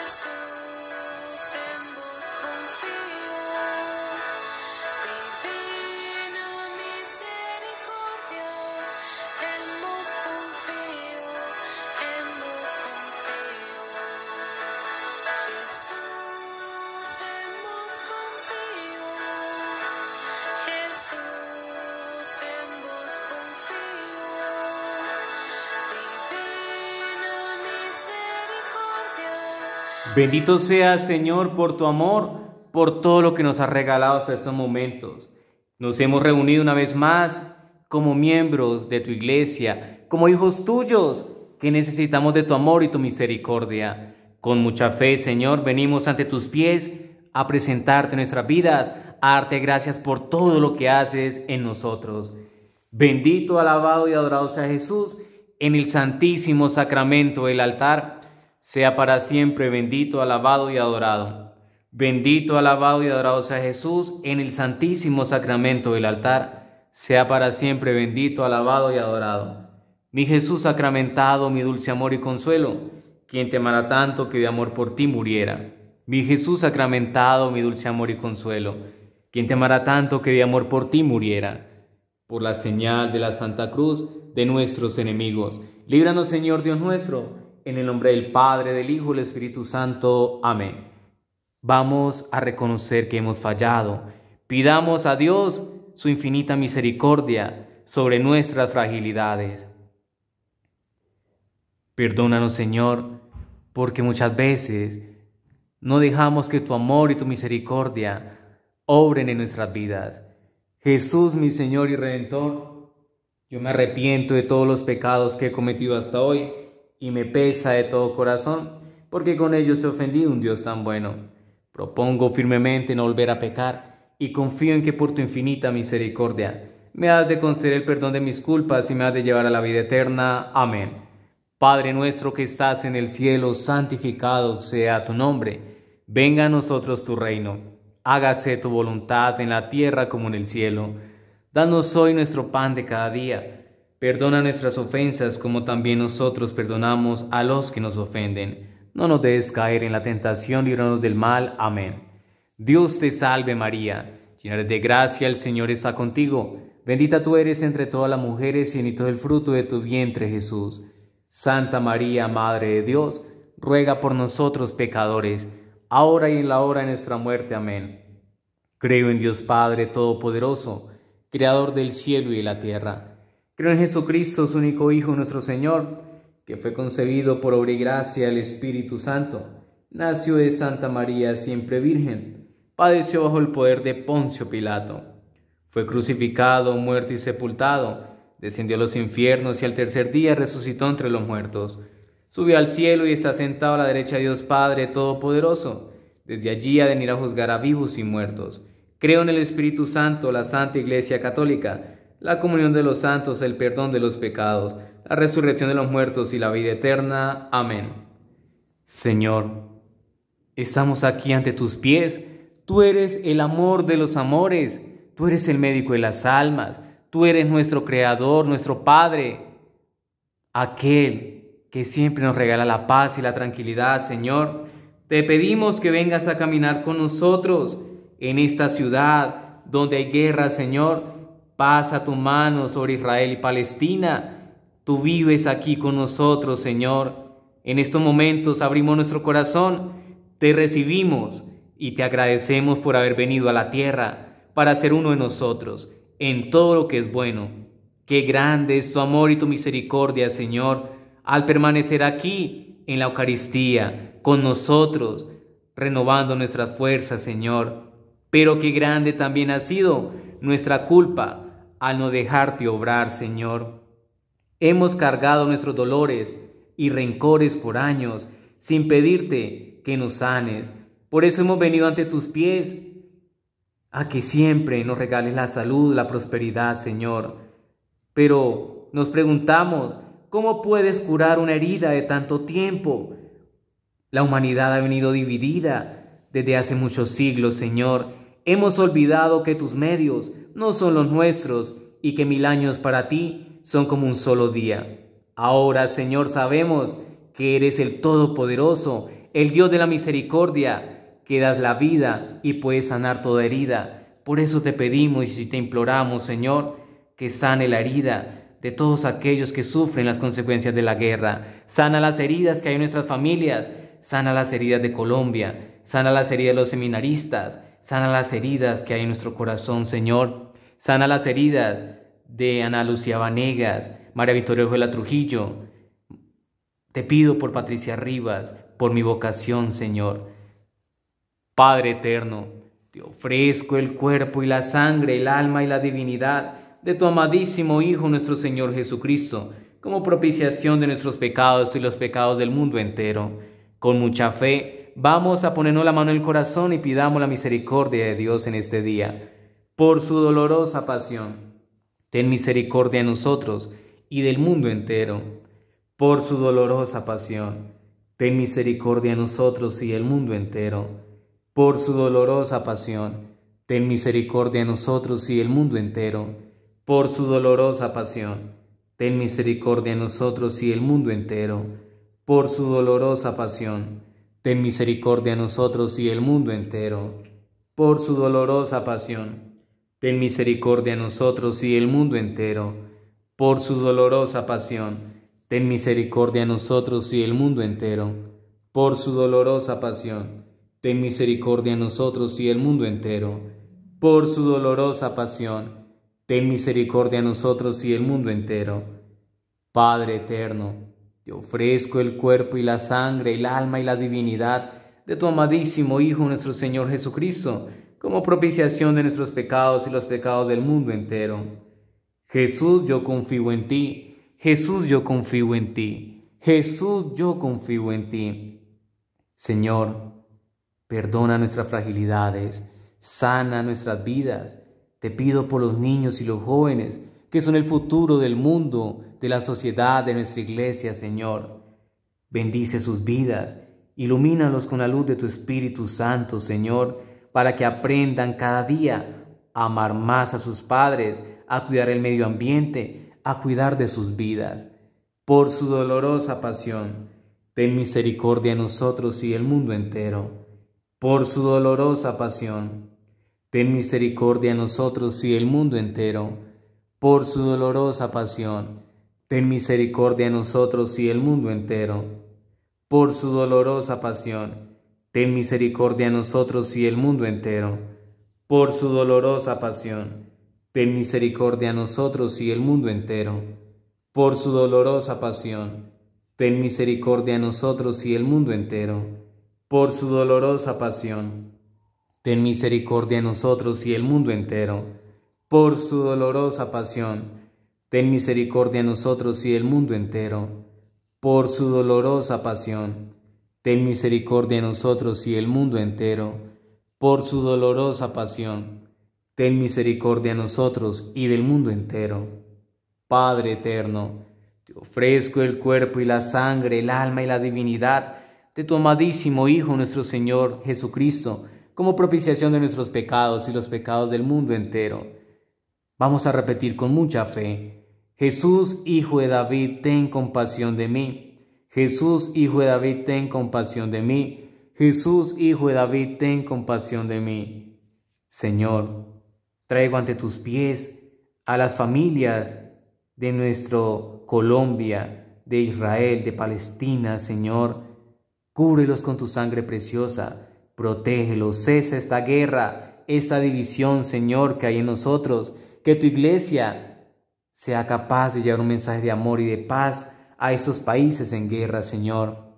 Jesús en vos confío. Bendito seas, Señor por tu amor, por todo lo que nos has regalado hasta estos momentos. Nos hemos reunido una vez más como miembros de tu iglesia, como hijos tuyos, que necesitamos de tu amor y tu misericordia. Con mucha fe, Señor, venimos ante tus pies a presentarte nuestras vidas, a darte gracias por todo lo que haces en nosotros. Bendito, alabado y adorado sea Jesús en el santísimo sacramento del altar sea para siempre bendito, alabado y adorado. Bendito, alabado y adorado sea Jesús en el santísimo sacramento del altar, sea para siempre bendito, alabado y adorado. Mi Jesús sacramentado, mi dulce amor y consuelo, quien te amará tanto que de amor por ti muriera. Mi Jesús sacramentado, mi dulce amor y consuelo, quien te amará tanto que de amor por ti muriera. Por la señal de la Santa Cruz de nuestros enemigos, líbranos Señor Dios nuestro en el nombre del Padre, del Hijo y del Espíritu Santo. Amén. Vamos a reconocer que hemos fallado. Pidamos a Dios su infinita misericordia sobre nuestras fragilidades. Perdónanos, Señor, porque muchas veces no dejamos que tu amor y tu misericordia obren en nuestras vidas. Jesús, mi Señor y Redentor, yo me arrepiento de todos los pecados que he cometido hasta hoy y me pesa de todo corazón, porque con ellos he ofendido un Dios tan bueno. Propongo firmemente no volver a pecar y confío en que por tu infinita misericordia me has de conceder el perdón de mis culpas y me has de llevar a la vida eterna. Amén. Padre nuestro que estás en el cielo, santificado sea tu nombre. Venga a nosotros tu reino. Hágase tu voluntad en la tierra como en el cielo. Danos hoy nuestro pan de cada día Perdona nuestras ofensas como también nosotros perdonamos a los que nos ofenden. No nos dejes caer en la tentación, y líbranos del mal. Amén. Dios te salve María, llena de gracia, el Señor está contigo. Bendita tú eres entre todas las mujeres y bendito es el fruto de tu vientre Jesús. Santa María, Madre de Dios, ruega por nosotros pecadores, ahora y en la hora de nuestra muerte. Amén. Creo en Dios Padre Todopoderoso, Creador del cielo y de la tierra Creo en Jesucristo, su único Hijo, nuestro Señor, que fue concebido por obra y gracia del Espíritu Santo. Nació de Santa María, siempre Virgen. Padeció bajo el poder de Poncio Pilato. Fue crucificado, muerto y sepultado. Descendió a los infiernos y al tercer día resucitó entre los muertos. Subió al cielo y está sentado a la derecha de Dios Padre Todopoderoso. Desde allí ha de venir a juzgar a vivos y muertos. Creo en el Espíritu Santo, la Santa Iglesia Católica la comunión de los santos, el perdón de los pecados, la resurrección de los muertos y la vida eterna. Amén. Señor, estamos aquí ante tus pies. Tú eres el amor de los amores, tú eres el médico de las almas, tú eres nuestro creador, nuestro Padre, aquel que siempre nos regala la paz y la tranquilidad, Señor. Te pedimos que vengas a caminar con nosotros en esta ciudad donde hay guerra, Señor Pasa tu mano sobre Israel y Palestina. Tú vives aquí con nosotros, Señor. En estos momentos abrimos nuestro corazón, te recibimos y te agradecemos por haber venido a la tierra para ser uno de nosotros en todo lo que es bueno. Qué grande es tu amor y tu misericordia, Señor, al permanecer aquí en la Eucaristía con nosotros, renovando nuestras fuerzas, Señor. Pero qué grande también ha sido nuestra culpa al no dejarte obrar, Señor. Hemos cargado nuestros dolores y rencores por años sin pedirte que nos sanes. Por eso hemos venido ante tus pies a que siempre nos regales la salud, la prosperidad, Señor. Pero nos preguntamos, ¿cómo puedes curar una herida de tanto tiempo? La humanidad ha venido dividida desde hace muchos siglos, Señor. Hemos olvidado que tus medios no son los nuestros, y que mil años para ti son como un solo día. Ahora, Señor, sabemos que eres el Todopoderoso, el Dios de la misericordia, que das la vida y puedes sanar toda herida. Por eso te pedimos y te imploramos, Señor, que sane la herida de todos aquellos que sufren las consecuencias de la guerra. Sana las heridas que hay en nuestras familias, sana las heridas de Colombia, sana las heridas de los seminaristas, Sana las heridas que hay en nuestro corazón, Señor. Sana las heridas de Ana Lucía Vanegas, María Victoria Ojuela Trujillo. Te pido por Patricia Rivas, por mi vocación, Señor. Padre eterno, te ofrezco el cuerpo y la sangre, el alma y la divinidad de tu amadísimo Hijo nuestro Señor Jesucristo, como propiciación de nuestros pecados y los pecados del mundo entero. Con mucha fe, vamos a ponernos la mano en el corazón y pidamos la misericordia de Dios en este día. Por su dolorosa pasión, ten misericordia de nosotros y del mundo entero. Por su dolorosa pasión, ten misericordia de nosotros y del mundo entero. Por su dolorosa pasión, ten misericordia de nosotros y el mundo entero. Por su dolorosa pasión, ten misericordia de nosotros y del mundo entero. Por su dolorosa pasión, Ten misericordia a nosotros y el mundo entero. Por su dolorosa pasión, ten misericordia a nosotros y el mundo entero. Por su dolorosa pasión, ten misericordia a nosotros y el mundo entero. Por su dolorosa pasión, ten misericordia a nosotros y el mundo entero. Por su dolorosa pasión, ten misericordia a nosotros y el mundo entero. Padre eterno, te ofrezco el cuerpo y la sangre, el alma y la divinidad de tu amadísimo Hijo nuestro Señor Jesucristo, como propiciación de nuestros pecados y los pecados del mundo entero. Jesús, yo confío en ti. Jesús, yo confío en ti. Jesús, yo confío en ti. Señor, perdona nuestras fragilidades, sana nuestras vidas. Te pido por los niños y los jóvenes, que son el futuro del mundo, de la sociedad, de nuestra iglesia, Señor. Bendice sus vidas, ilumínalos con la luz de tu Espíritu Santo, Señor, para que aprendan cada día a amar más a sus padres, a cuidar el medio ambiente, a cuidar de sus vidas. Por su dolorosa pasión, ten misericordia a nosotros y el mundo entero. Por su dolorosa pasión, ten misericordia a nosotros y el mundo entero. Por su dolorosa pasión, Ten misericordia de nosotros y el mundo entero. Por su dolorosa pasión, ten misericordia de nosotros y el mundo entero. Por su dolorosa pasión, ten misericordia de nosotros y el mundo entero. Por su dolorosa pasión, ten misericordia de nosotros y el mundo entero. Por su dolorosa pasión, ten misericordia de nosotros y el mundo entero. Por su dolorosa pasión, Ten misericordia de nosotros y del mundo entero, por su dolorosa pasión. Ten misericordia de nosotros y del mundo entero, por su dolorosa pasión. Ten misericordia de nosotros y del mundo entero. Padre eterno, te ofrezco el cuerpo y la sangre, el alma y la divinidad de tu amadísimo Hijo nuestro Señor Jesucristo, como propiciación de nuestros pecados y los pecados del mundo entero. Vamos a repetir con mucha fe Jesús, hijo de David, ten compasión de mí. Jesús, hijo de David, ten compasión de mí. Jesús, hijo de David, ten compasión de mí. Señor, traigo ante tus pies a las familias de nuestro Colombia, de Israel, de Palestina, Señor. Cúbrelos con tu sangre preciosa. Protégelos, cesa esta guerra, esta división, Señor, que hay en nosotros. Que tu iglesia sea capaz de llevar un mensaje de amor y de paz a estos países en guerra, Señor.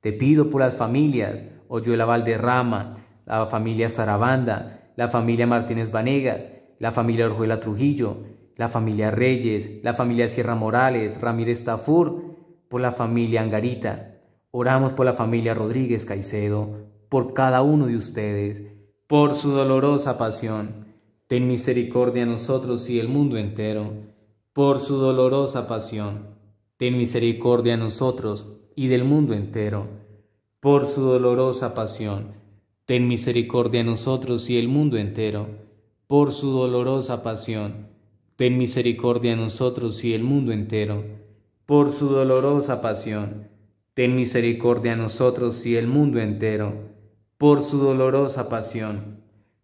Te pido por las familias Oyuela Valderrama, la familia Zarabanda, la familia Martínez Vanegas, la familia Orjuela Trujillo, la familia Reyes, la familia Sierra Morales, Ramírez Tafur, por la familia Angarita. Oramos por la familia Rodríguez Caicedo, por cada uno de ustedes, por su dolorosa pasión Ten misericordia a nosotros y el mundo entero, por su dolorosa pasión. Ten misericordia a nosotros y del mundo entero, por su dolorosa pasión. Ten misericordia a nosotros y el mundo entero, por su dolorosa pasión. Ten misericordia a nosotros y el mundo entero, por su dolorosa pasión. Ten misericordia nosotros y el mundo entero, por su dolorosa pasión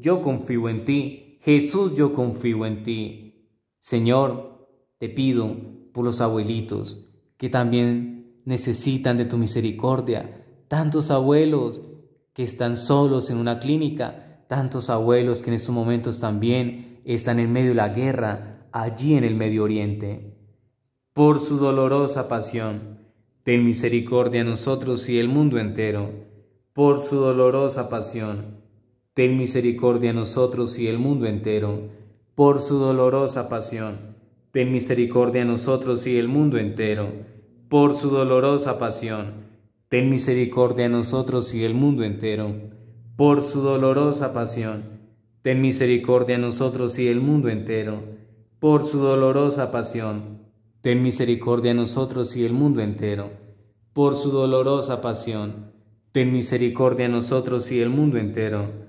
yo confío en ti. Jesús, yo confío en ti. Señor, te pido por los abuelitos que también necesitan de tu misericordia. Tantos abuelos que están solos en una clínica, tantos abuelos que en estos momentos también están en medio de la guerra, allí en el Medio Oriente. Por su dolorosa pasión, ten misericordia a nosotros y el mundo entero. Por su dolorosa pasión, Ten misericordia a nosotros y el mundo entero, por su dolorosa pasión. Ten misericordia nosotros y el mundo entero, por su dolorosa pasión. Ten misericordia nosotros y el mundo entero, por su dolorosa pasión. Ten misericordia nosotros y el mundo entero, por su dolorosa pasión. Ten misericordia de nosotros y el mundo entero, por su dolorosa pasión. Ten misericordia nosotros y el mundo entero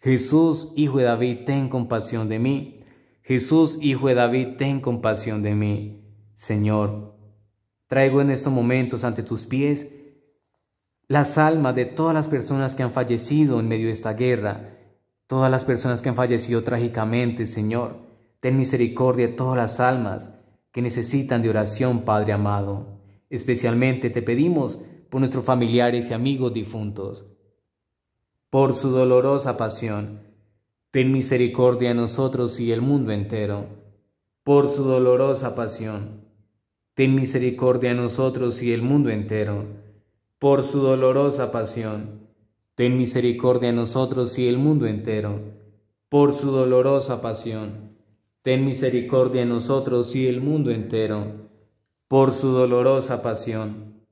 Jesús, hijo de David, ten compasión de mí. Jesús, hijo de David, ten compasión de mí. Señor, traigo en estos momentos ante tus pies las almas de todas las personas que han fallecido en medio de esta guerra, todas las personas que han fallecido trágicamente, Señor. Ten misericordia de todas las almas que necesitan de oración, Padre amado. Especialmente te pedimos por nuestros familiares y amigos difuntos por su dolorosa pasión. Ten misericordia a nosotros y el mundo entero, por su dolorosa pasión. Ten misericordia a nosotros y el mundo entero, por su dolorosa pasión. Ten misericordia a nosotros y el mundo entero, por su dolorosa pasión. Ten misericordia a nosotros y el mundo entero, por su dolorosa pasión.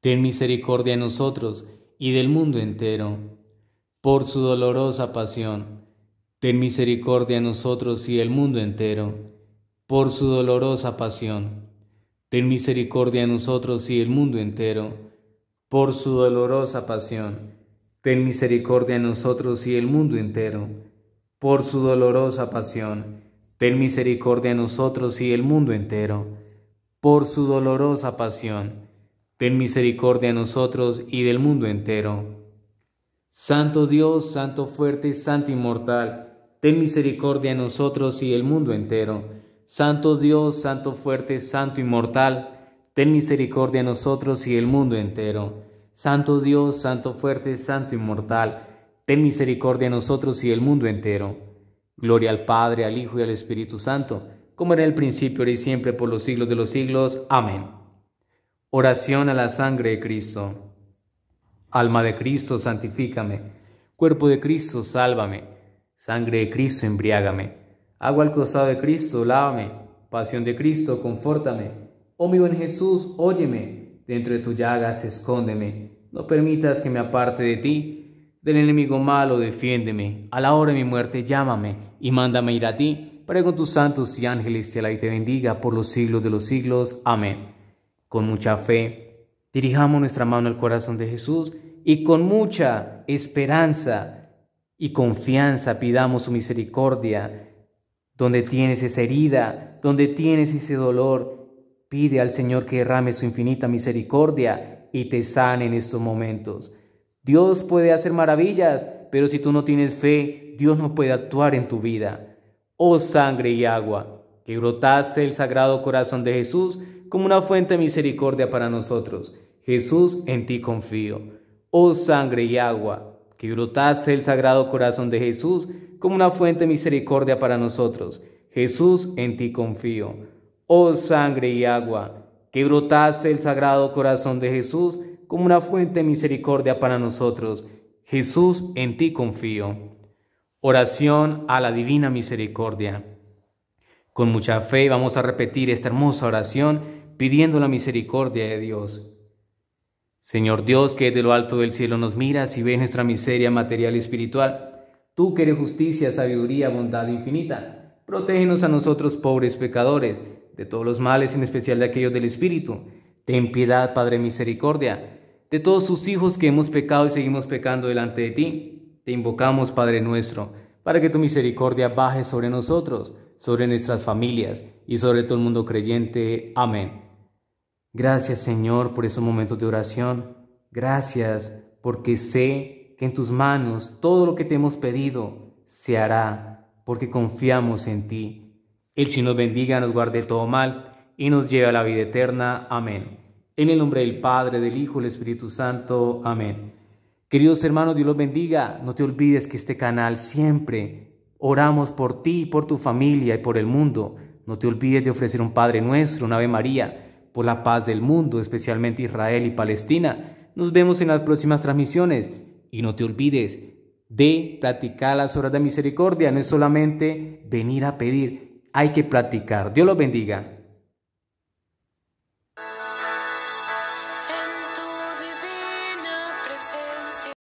Ten misericordia a nosotros y del mundo entero por su dolorosa pasión. Ten misericordia a nosotros y el mundo entero, por su dolorosa pasión. Ten misericordia a nosotros y el mundo entero, por su dolorosa pasión. Ten misericordia a nosotros y el mundo entero, por su dolorosa pasión. Ten misericordia a nosotros y el mundo entero, por su dolorosa pasión. Ten misericordia a nosotros y del mundo entero Santo Dios, Santo fuerte, Santo inmortal, ten misericordia de nosotros y el mundo entero. Santo Dios, Santo fuerte, Santo inmortal, ten misericordia de nosotros y el mundo entero. Santo Dios, Santo fuerte, Santo inmortal, ten misericordia de nosotros y el mundo entero. Gloria al Padre, al Hijo y al Espíritu Santo, como era el principio, y siempre, por los siglos de los siglos. Amén. Oración a la sangre de Cristo. Alma de Cristo, santifícame. Cuerpo de Cristo, sálvame. Sangre de Cristo, embriágame. Agua al costado de Cristo, lávame. Pasión de Cristo, confórtame. Oh mi buen Jesús, óyeme. Dentro de tus llagas, escóndeme. No permitas que me aparte de ti. Del enemigo malo, defiéndeme. A la hora de mi muerte, llámame y mándame ir a ti, para tus santos y ángeles te y te bendiga por los siglos de los siglos. Amén. Con mucha fe, Dirijamos nuestra mano al corazón de Jesús y con mucha esperanza y confianza pidamos su misericordia. Donde tienes esa herida, donde tienes ese dolor, pide al Señor que derrame su infinita misericordia y te sane en estos momentos. Dios puede hacer maravillas, pero si tú no tienes fe, Dios no puede actuar en tu vida. Oh sangre y agua, que brotaste el sagrado corazón de Jesús, como una fuente de misericordia para nosotros. Jesús, en ti confío. Oh sangre y agua, que brotase el sagrado corazón de Jesús como una fuente de misericordia para nosotros. Jesús, en ti confío. Oh sangre y agua, que brotase el sagrado corazón de Jesús como una fuente de misericordia para nosotros. Jesús, en ti confío. Oración a la divina misericordia. Con mucha fe vamos a repetir esta hermosa oración pidiendo la misericordia de Dios. Señor Dios, que desde lo alto del cielo nos miras y ves nuestra miseria material y espiritual, tú que eres justicia, sabiduría, bondad infinita, protégenos a nosotros pobres pecadores, de todos los males, en especial de aquellos del espíritu. Ten piedad, Padre misericordia, de todos sus hijos que hemos pecado y seguimos pecando delante de ti. Te invocamos, Padre nuestro, para que tu misericordia baje sobre nosotros, sobre nuestras familias y sobre todo el mundo creyente. Amén. Gracias Señor por esos momentos de oración. Gracias porque sé que en tus manos todo lo que te hemos pedido se hará porque confiamos en ti. El si nos bendiga, nos guarde todo mal y nos lleve a la vida eterna. Amén. En el nombre del Padre, del Hijo, del Espíritu Santo. Amén. Queridos hermanos, Dios los bendiga. No te olvides que este canal siempre oramos por ti, por tu familia y por el mundo. No te olvides de ofrecer un Padre nuestro, una Ave María por la paz del mundo, especialmente Israel y Palestina. Nos vemos en las próximas transmisiones y no te olvides de platicar las horas de misericordia, no es solamente venir a pedir, hay que platicar. Dios los bendiga.